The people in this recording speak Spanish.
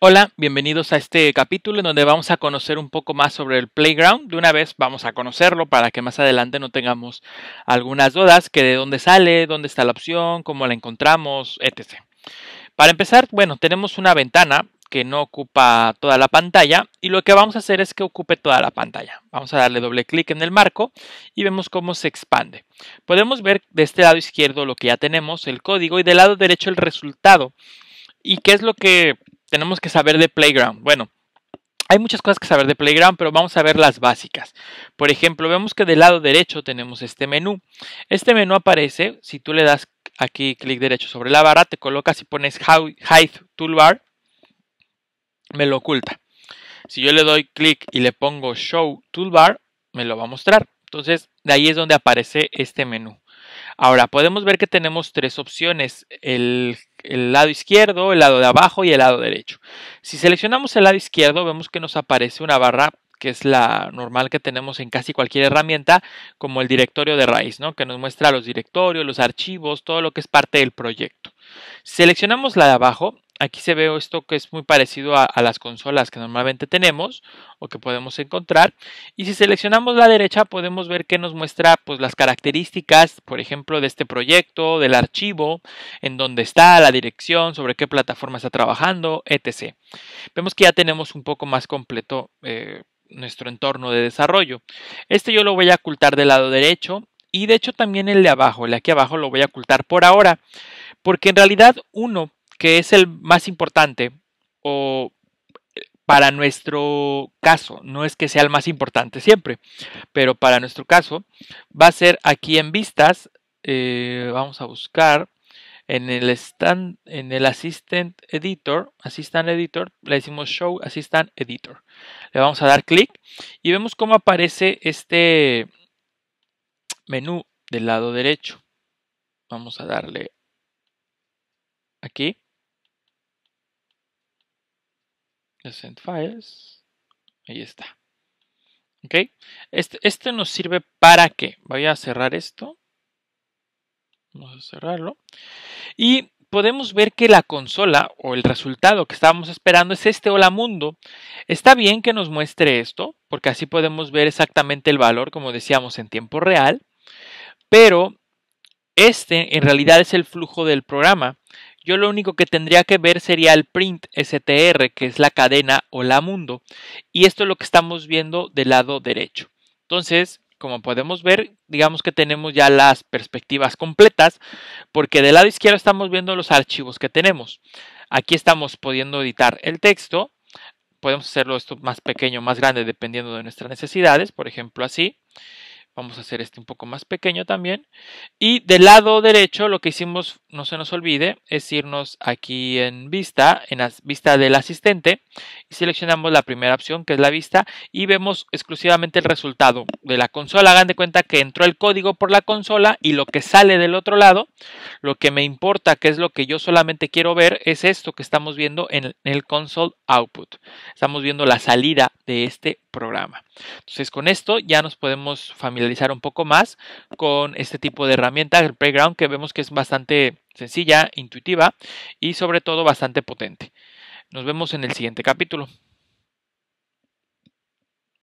Hola, bienvenidos a este capítulo en donde vamos a conocer un poco más sobre el playground. De una vez vamos a conocerlo para que más adelante no tengamos algunas dudas que de dónde sale, dónde está la opción, cómo la encontramos, etc. Para empezar, bueno, tenemos una ventana que no ocupa toda la pantalla y lo que vamos a hacer es que ocupe toda la pantalla. Vamos a darle doble clic en el marco y vemos cómo se expande. Podemos ver de este lado izquierdo lo que ya tenemos, el código, y del lado derecho el resultado. ¿Y qué es lo que tenemos que saber de Playground? Bueno, hay muchas cosas que saber de Playground, pero vamos a ver las básicas. Por ejemplo, vemos que del lado derecho tenemos este menú. Este menú aparece, si tú le das aquí clic derecho sobre la barra, te colocas y pones Height Toolbar, me lo oculta. Si yo le doy clic y le pongo Show Toolbar, me lo va a mostrar. Entonces, de ahí es donde aparece este menú. Ahora, podemos ver que tenemos tres opciones, el, lado izquierdo, el lado de abajo y el lado derecho. Si seleccionamos el lado izquierdo, vemos que nos aparece una barra que es la normal que tenemos en casi cualquier herramienta, como el directorio de raíz, ¿no? que nos muestra los directorios, los archivos, todo lo que es parte del proyecto. seleccionamos la de abajo, aquí se ve esto que es muy parecido a, las consolas que normalmente tenemos o que podemos encontrar. Y si seleccionamos la derecha podemos ver que nos muestra pues, las características, por ejemplo, de este proyecto, del archivo, en dónde está, la dirección, sobre qué plataforma está trabajando, etc. Vemos que ya tenemos un poco más completo eh, nuestro entorno de desarrollo. Este yo lo voy a ocultar del lado derecho y de hecho también el de abajo, el de aquí abajo lo voy a ocultar por ahora, porque en realidad uno que es el más importante, o para nuestro caso, no es que sea el más importante siempre, pero para nuestro caso, va a ser aquí en vistas, eh, vamos a buscar en el stand, en el assistant editor, assistant editor, le decimos show assistant editor. Le vamos a dar clic y vemos cómo aparece este menú del lado derecho. Vamos a darle aquí. send files. Ahí está. ¿Ok? Este, este nos sirve para que voy a cerrar esto. Vamos a cerrarlo. Y podemos ver que la consola o el resultado que estábamos esperando es este hola mundo. Está bien que nos muestre esto, porque así podemos ver exactamente el valor, como decíamos, en tiempo real. Pero este en realidad es el flujo del programa yo lo único que tendría que ver sería el print str, que es la cadena o la mundo. Y esto es lo que estamos viendo del lado derecho. Entonces, como podemos ver, digamos que tenemos ya las perspectivas completas, porque del lado izquierdo estamos viendo los archivos que tenemos. Aquí estamos pudiendo editar el texto. Podemos hacerlo esto más pequeño, más grande, dependiendo de nuestras necesidades, por ejemplo así. Vamos a hacer este un poco más pequeño también. Y del lado derecho lo que hicimos, no se nos olvide, es irnos aquí en vista, en la vista del asistente. Y seleccionamos la primera opción que es la vista y vemos exclusivamente el resultado de la consola. Hagan de cuenta que entró el código por la consola y lo que sale del otro lado, lo que me importa, que es lo que yo solamente quiero ver, es esto que estamos viendo en el console output. Estamos viendo la salida de este programa. Entonces con esto ya nos podemos familiarizar realizar un poco más con este tipo de herramienta, el Playground, que vemos que es bastante sencilla, intuitiva y sobre todo bastante potente. Nos vemos en el siguiente capítulo.